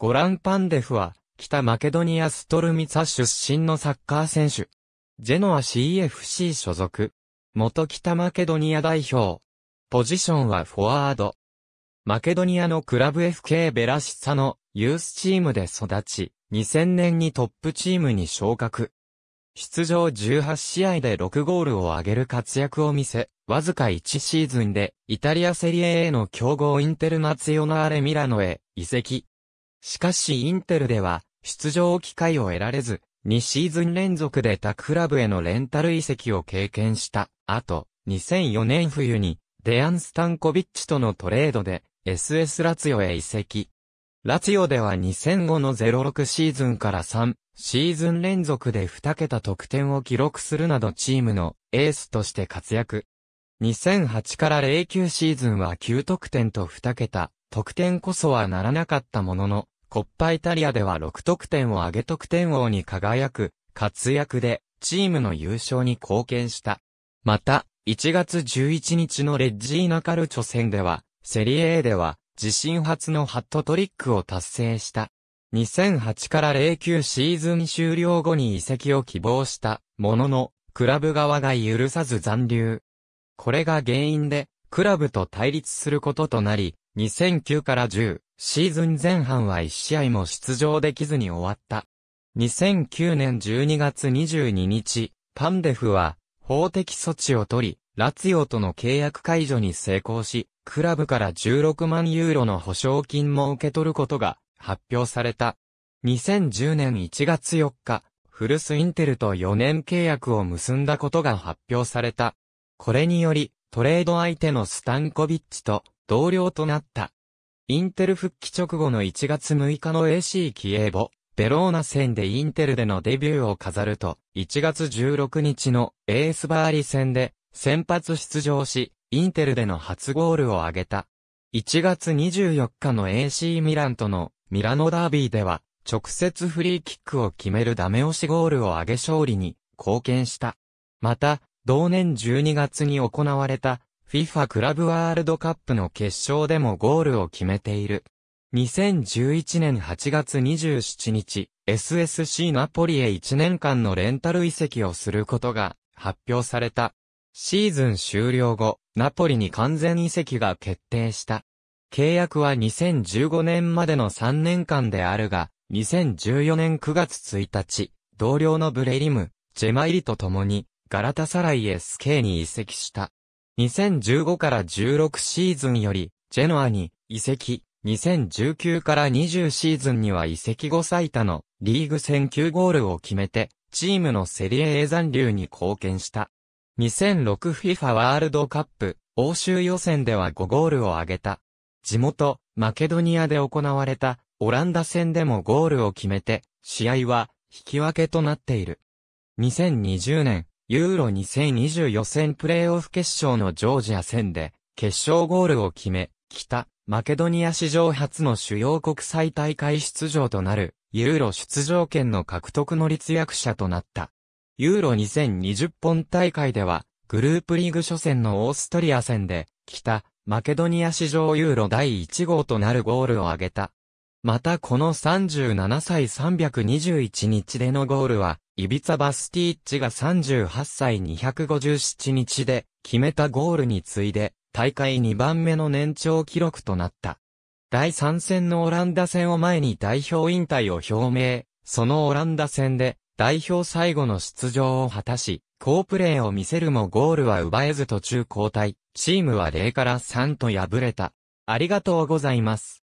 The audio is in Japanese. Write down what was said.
ゴラン・パンデフは、北マケドニアストルミツァ出身のサッカー選手。ジェノア CFC 所属。元北マケドニア代表。ポジションはフォワード。マケドニアのクラブ FK ベラシサのユースチームで育ち、2000年にトップチームに昇格。出場18試合で6ゴールを挙げる活躍を見せ、わずか1シーズンでイタリアセリエへの強豪インテルナツヨナーレミラノへ移籍。しかしインテルでは、出場機会を得られず、2シーズン連続で他クラブへのレンタル移籍を経験した後、2004年冬に、デアン・スタンコビッチとのトレードで、SS ラツヨへ移籍。ラツヨでは2005の06シーズンから3シーズン連続で2桁得点を記録するなどチームのエースとして活躍。2008から09シーズンは9得点と2桁得点こそはならなかったものの、コッパイタリアでは6得点を挙げ得点王に輝く活躍でチームの優勝に貢献した。また、1月11日のレッジーナカルチョ戦では、セリエ A では自身初のハットトリックを達成した。2008から09シーズン終了後に移籍を希望したものの、クラブ側が許さず残留。これが原因で、クラブと対立することとなり、2009から10、シーズン前半は1試合も出場できずに終わった。2009年12月22日、パンデフは、法的措置を取り、ラツィオとの契約解除に成功し、クラブから16万ユーロの保証金も受け取ることが発表された。2010年1月4日、フルスインテルと4年契約を結んだことが発表された。これにより、トレード相手のスタンコビッチと同僚となった。インテル復帰直後の1月6日の AC キエーボ、ベローナ戦でインテルでのデビューを飾ると、1月16日のエースバーリ戦で先発出場し、インテルでの初ゴールを挙げた。1月24日の AC ミランとのミラノダービーでは、直接フリーキックを決めるダメ押しゴールを挙げ勝利に貢献した。また、同年12月に行われた FIFA クラブワールドカップの決勝でもゴールを決めている。2011年8月27日、SSC ナポリへ1年間のレンタル移籍をすることが発表された。シーズン終了後、ナポリに完全移籍が決定した。契約は2015年までの3年間であるが、2014年9月1日、同僚のブレリム、ジェマイリと共に、ガラタサライケ k に移籍した。2015から16シーズンより、ジェノアに移籍、2019から20シーズンには移籍後最多のリーグ戦9ゴールを決めて、チームのセリエ A 残留に貢献した。2006FIFA ワールドカップ欧州予選では5ゴールを挙げた。地元、マケドニアで行われたオランダ戦でもゴールを決めて、試合は引き分けとなっている。2020年ユーロ2020予選プレーオフ決勝のジョージア戦で、決勝ゴールを決め、北、マケドニア史上初の主要国際大会出場となる、ユーロ出場権の獲得の立役者となった。ユーロ2020本大会では、グループリーグ初戦のオーストリア戦で、北、マケドニア史上ユーロ第1号となるゴールを挙げた。またこの37歳321日でのゴールは、イビツァ・バスティッチが38歳257日で決めたゴールに次いで大会2番目の年長記録となった。第3戦のオランダ戦を前に代表引退を表明、そのオランダ戦で代表最後の出場を果たし、好プレーを見せるもゴールは奪えず途中交代、チームは0から3と敗れた。ありがとうございます。